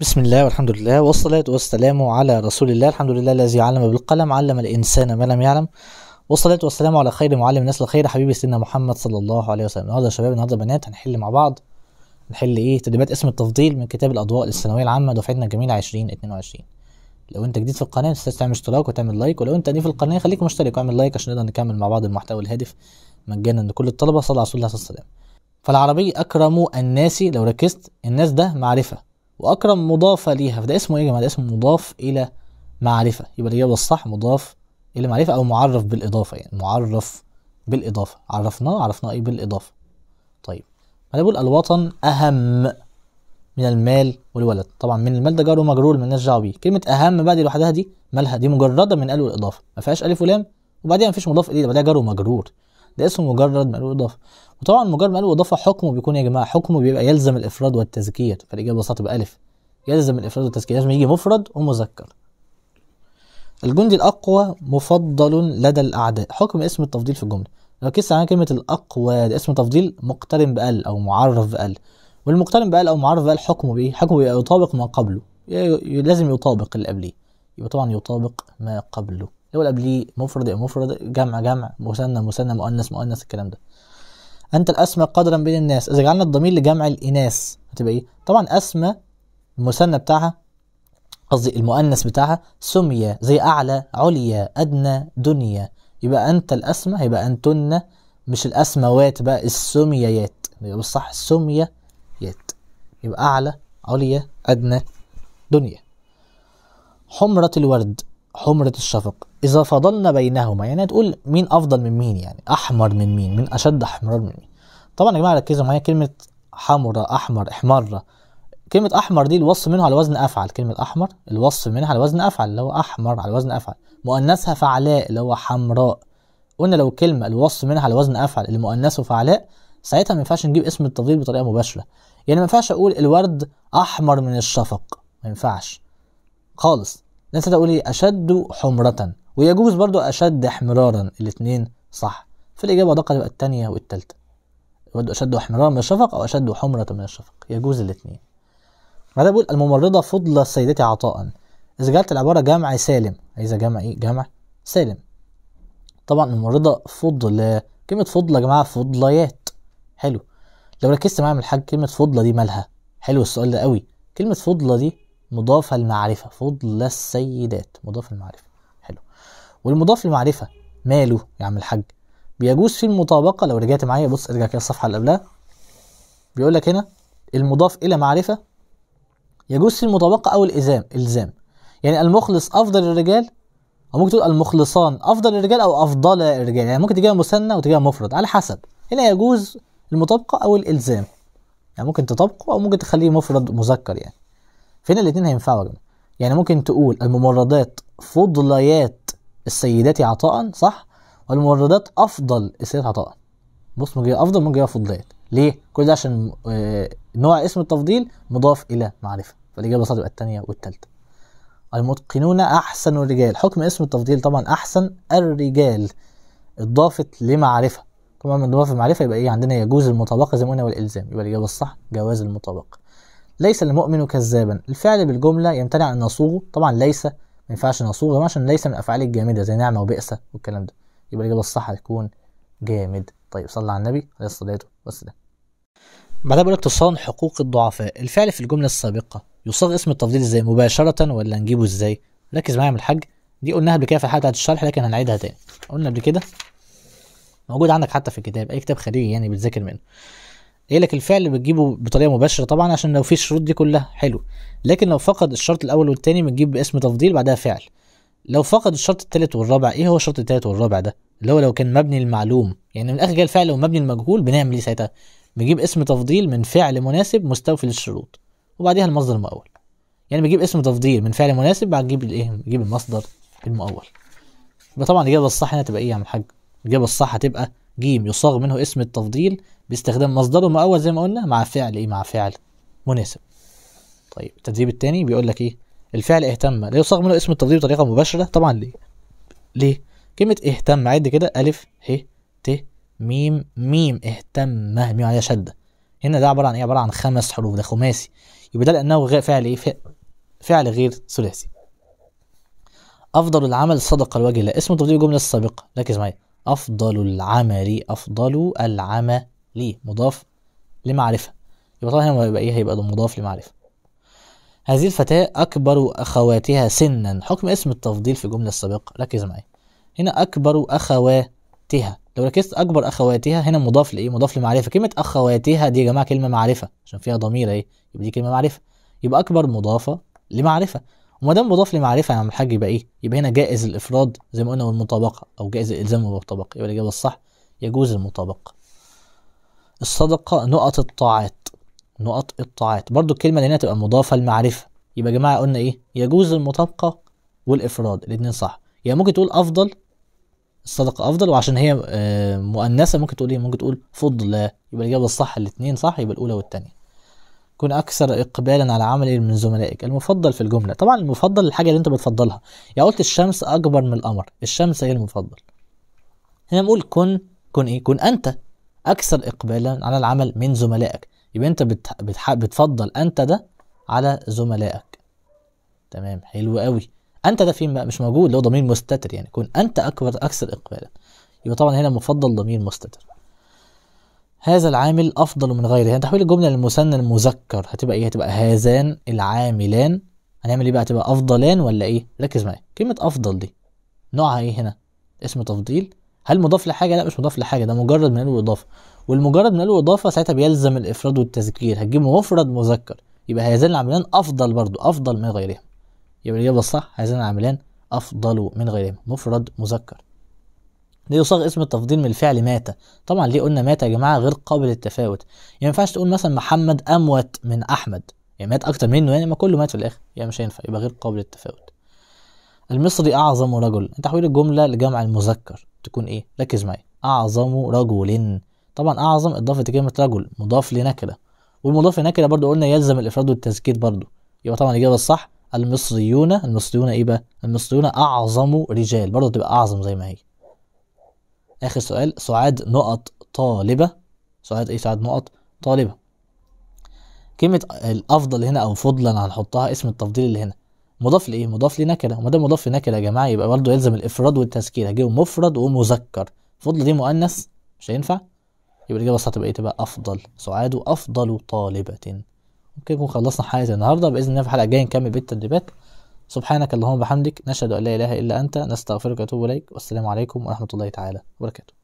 بسم الله والحمد لله والصلاة والسلام على رسول الله الحمد لله الذي علم بالقلم علم الإنسان ما لم يعلم والصلاة والسلام على خير معلم الناس الخير حبيبي سيدنا محمد صلى الله عليه وسلم النهارده يا شباب النهارده بنات هنحل مع بعض هنحل ايه تدريبات اسم التفضيل من كتاب الأضواء للثانوية العامة دفعتنا الجميلة 2022 لو انت جديد في القناة ما تنساش تعمل اشتراك وتعمل لايك ولو انت قديم في القناة خليك مشترك واعمل لايك عشان نقدر نكمل مع بعض المحتوى الهادف مجانا لكل الطلبة صلى على رسول الله صلى الله عليه وسلم فالعربي أكرم الناس لو ركزت الناس ده معرفة واكرم مضافه ليها فده اسمه ايه يا جماعه ده اسمه مضاف الى معرفه يبقى الاجابه الصح مضاف الى معرفه او معرف بالاضافه يعني معرف بالاضافه عرفناه عرفناه ايه بالاضافه طيب انا بقول الوطن اهم من المال والولد طبعا من المال ده جار ومجرور مالناش دعوه بيه كلمه اهم بقى دي لوحدها دي مالها دي مجرده من ال والاضافه ما فيهاش الف ولام وبعدين مفيش مضاف اليه بعدها جار ومجرور ده اسمه مجرد مال اضافه وطبعا مجرد مال اضافه حكمه بيكون يا جماعه حكمه بيبقى يلزم الافراد والتزكيه فالاجابه ببساطه تبقى الف يلزم الافراد والتزكيه لازم يجي مفرد ومذكر الجندي الاقوى مفضل لدى الاعداء حكم اسم التفضيل في الجمله ركزت على كلمه الاقوى ده اسم تفضيل مقترن بال او معرف بال والمقترن بال او معرف بال حكمه بايه حكمه بيبقى يطابق ما قبله لازم يطابق اللي قبليه يبقى طبعا يطابق ما قبله اللي هو قبليه مفرد مفرد جمع جمع مثنى مثنى مؤنث مؤنث الكلام ده انت الاسمى قدرا بين الناس اذا جعلنا الضمير لجمع الاناث هتبقى ايه طبعا اسمى المثنى بتاعها قصدي المؤنث بتاعها سمية زي اعلى عليا ادنى دنيا يبقى انت الاسمى هيبقى انتن مش الاسموات بقى السميات يبقى بالصح السميات يبقى اعلى عليا ادنى دنيا حمرة الورد حمرة الشفق إذا فضلنا بينهما يعني تقول مين أفضل من مين يعني أحمر من مين مين أشد احمرار من مين طبعا يا جماعة ركزوا معايا كلمة حمرة أحمر إحمرة كلمة أحمر دي الوصف منه على وزن أفعل كلمة أحمر الوصف منها على وزن أفعل اللي هو أحمر على وزن أفعل مؤنثها فعلاء اللي هو حمراء قلنا لو كلمة الوصف منها على وزن أفعل اللي مؤنثه فعلاء ساعتها ما ينفعش نجيب اسم التفضيل بطريقة مباشرة يعني ما ينفعش أقول الورد أحمر من الشفق ما ينفعش خالص الناس تقول ايه اشد حمرة ويجوز برضو اشد احمرارا الاثنين صح فالاجابه دقه تبقى الثانيه والثالثه برضو اشد احمرارا من الشفق او اشد حمرة من الشفق يجوز الاثنين بعدها بيقول الممرضة فضل سيدتي عطاء إذا جعلت العبارة جمع سالم عايزة جمع إيه؟ جمع سالم طبعا الممرضة فضل كلمة فضل يا جماعة فضليات حلو لو ركزت معايا من الحاج كلمة فضلة دي مالها حلو السؤال ده قوي كلمة فضلة دي مضاف المعرفة فضل السيدات مضاف المعرفة حلو والمضاف المعرفة ماله يا عم الحاج بيجوز في المطابقة لو رجعت معايا بص ارجع كده الصفحة اللي قبلها بيقول لك هنا المضاف إلى معرفة يجوز في المطابقة أو الإلزام إلزام يعني المخلص أفضل الرجال أو ممكن تقول المخلصان أفضل الرجال أو أفضل الرجال يعني ممكن تجيبها مثنى وتجيبها مفرد على حسب هنا يجوز المطابقة أو الإلزام يعني ممكن تطابقه أو ممكن تخليه مفرد مذكر يعني فين الاثنين هينفعوا يا يعني ممكن تقول الممرضات فضليات السيدات عطاء صح والممرضات افضل السيدات عطاء بص ممكن افضل ممكن فضليات ليه كل ده عشان آه، نوع اسم التفضيل مضاف الى معرفه فالاجابه صح تبقى الثانيه والثالثه المتقنون احسن الرجال حكم اسم التفضيل طبعا احسن الرجال اضافت لمعرفه طبعا من ضمن المعرفه يبقى ايه عندنا يجوز المطابقه زي ما قلنا والالزام يبقى الاجابه الصح جواز المطابقه ليس المؤمن كذابا الفعل بالجملة يمتنع أن نصوغه طبعا ليس ما ينفعش نصوغه عشان ليس من الأفعال الجامدة زي نعمة وبئسة والكلام ده يبقى الإجابة الصح هتكون جامد طيب صلى على النبي عليه الصلاة والسلام بعدها بقول لك تصان حقوق الضعفاء الفعل في الجملة السابقة يصاغ اسم التفضيل ازاي مباشرة ولا نجيبه ازاي ركز معايا يا الحاج دي قلناها قبل كده في الحلقة بتاعت الشرح لكن هنعيدها تاني قلنا قبل كده موجود عندك حتى في الكتاب اي كتاب خارجي يعني بتذاكر منه قايل لك الفعل بتجيبه بطريقه مباشره طبعا عشان لو في الشروط دي كلها حلو لكن لو فقد الشرط الاول والثاني بتجيب باسم تفضيل بعدها فعل لو فقد الشرط الثالث والرابع ايه هو الشرط الثالث والرابع ده اللي هو لو كان مبني المعلوم يعني من الاخر جاي الفعل ومبني المجهول بنعمل ايه ساعتها بنجيب اسم تفضيل من فعل مناسب مستوفي للشروط وبعديها المصدر المؤول يعني بجيب اسم تفضيل من فعل مناسب بعد بجيب الايه بجيب المصدر المؤول يبقى طبعا الاجابه الصح هنا تبقى ايه يا عم الحاج الاجابه الصح هتبقى ج يصاغ منه اسم التفضيل باستخدام مصدره المؤول زي ما قلنا مع فعل ايه مع فعل مناسب طيب التدريب الثاني بيقول لك ايه الفعل اهتم لا يصاغ منه اسم التفضيل بطريقه مباشره طبعا ليه ليه كلمه اهتم عد كده الف ه ت ميم ميم اهتم ميم عليها شده هنا ده عباره عن ايه عباره عن خمس حروف ده خماسي يبقى ده لانه فعل ايه فعل غير ثلاثي افضل العمل صدقه الوجه لا اسم تفضيل الجمله السابقه ركز معايا أفضل العمل أفضل العمل مضاف لمعرفة يبقى طبعا هنا هيبقى إيه هيبقى مضاف لمعرفة هذه الفتاة أكبر أخواتها سنا حكم اسم التفضيل في الجملة السابقة ركز معايا هنا أكبر أخواتها لو ركزت أكبر أخواتها هنا مضاف لإيه مضاف لمعرفة كلمة أخواتها دي يا جماعة كلمة معرفة عشان فيها ضمير إيه يبقى دي كلمة معرفة يبقى أكبر مضافة لمعرفة وما دام مضاف لمعرفه يا عم الحاج يبقى ايه؟ يبقى هنا جائز الافراد زي ما قلنا والمطابقه او جائز الالزام والمطابقه يبقى الاجابه الصح يجوز المطابقه. الصدقه نقط الطاعات نقط الطاعات برضو الكلمه اللي هنا تبقى مضافه لمعرفه يبقى يا جماعه قلنا ايه؟ يجوز المطابقه والافراد الاثنين صح يعني ممكن تقول افضل الصدقه افضل وعشان هي آه، مؤنثه ممكن تقول ايه؟ ممكن تقول فضلى يبقى الاجابه الصح الاثنين صح يبقى الاولى والثانيه. كن اكثر اقبالا على عمل من زملائك المفضل في الجمله طبعا المفضل الحاجه اللي انت بتفضلها يا قلت الشمس اكبر من القمر الشمس هي المفضل هنا بنقول كن كن ايه كن انت اكثر اقبالا على العمل من زملائك يبقى انت بتح... بتح... بتفضل انت ده على زملائك تمام حلو قوي انت ده فين بقى مش موجود اللي هو ضمير مستتر يعني كن انت اكبر اكثر اقبالا يبقى طبعا هنا مفضل ضمير مستتر هذا العامل أفضل من غيره يعني تحويل الجملة للمثنى المذكر هتبقى إيه هتبقى هذان العاملان هنعمل إيه بقى هتبقى أفضلان ولا إيه ركز معايا كلمة أفضل دي نوعها إيه هنا اسم تفضيل هل مضاف لحاجة لا مش مضاف لحاجة ده مجرد من الإضافة والمجرد من الإضافة ساعتها بيلزم الإفراد والتذكير هتجيب مفرد مذكر يبقى هذان العاملان أفضل برضو أفضل من غيرهم يبقى الإجابة الصح هذان العاملان أفضل من غيرهم مفرد مذكر ليصاغ اسم التفضيل من الفعل مات طبعا ليه قلنا مات يا جماعه غير قابل للتفاوت يعني ما ينفعش تقول مثلا محمد اموت من احمد يعني مات اكتر منه يعني ما كله مات في الاخر يعني مش هينفع يبقى غير قابل للتفاوت المصري اعظم رجل تحويل الجمله لجمع المذكر تكون ايه ركز معايا اعظم رجل طبعا اعظم اضافه كلمه رجل مضاف لنكره والمضاف لنكره برضو قلنا يلزم الافراد والتذكير برضو يبقى طبعا الاجابه الصح المصريون المصريون ايه بقى المصريون اعظم رجال برضو تبقى اعظم زي ما هي اخر سؤال سعاد نقط طالبه سعاد ايه سعاد نقط طالبه كلمه الافضل هنا او فضلا هنحطها اسم التفضيل اللي هنا مضاف لايه مضاف لنكره وما دام مضاف لنكره يا جماعه يبقى برضه يلزم الافراد والتذكير هجيبه مفرد ومذكر فضل دي مؤنث مش هينفع يبقى الاجابه الصح تبقى ايه تبقى افضل سعاد افضل طالبه ممكن نكون خلصنا حلقه النهارده باذن الله في الحلقه الجايه نكمل بالتدريبات سبحانك اللهم وبحمدك نشهد ان لا اله الا انت نستغفرك ونتوب اليك والسلام عليكم ورحمه الله تعالى وبركاته